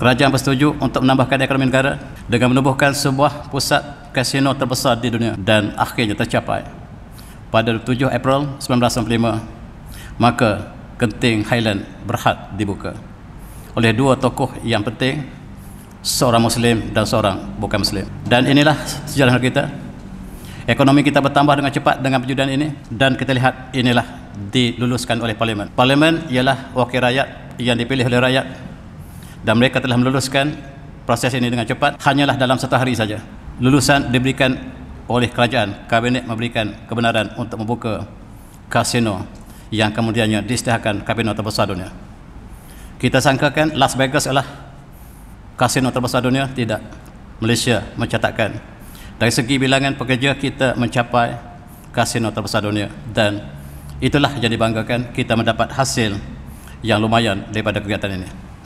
Kerajaan bersetuju untuk menambahkan ekonomi negara dengan menubuhkan sebuah pusat kasino terbesar di dunia dan akhirnya tercapai. Pada 7 April 1995, maka Genting Highland berhad dibuka oleh dua tokoh yang penting, seorang Muslim dan seorang bukan Muslim. Dan inilah sejarah kita. Ekonomi kita bertambah dengan cepat dengan perjudian ini dan kita lihat inilah diluluskan oleh parlimen. Parlimen ialah wakil rakyat yang dipilih oleh rakyat dan mereka telah meluluskan proses ini dengan cepat hanyalah dalam satu hari saja lulusan diberikan oleh kerajaan kabinet memberikan kebenaran untuk membuka kasino yang kemudiannya disediakan kabinet terbesar dunia kita sangkakan Las Vegas adalah kasino terbesar dunia tidak Malaysia mencatatkan dari segi bilangan pekerja kita mencapai kasino terbesar dunia dan itulah jadi banggakan kita mendapat hasil yang lumayan daripada kegiatan ini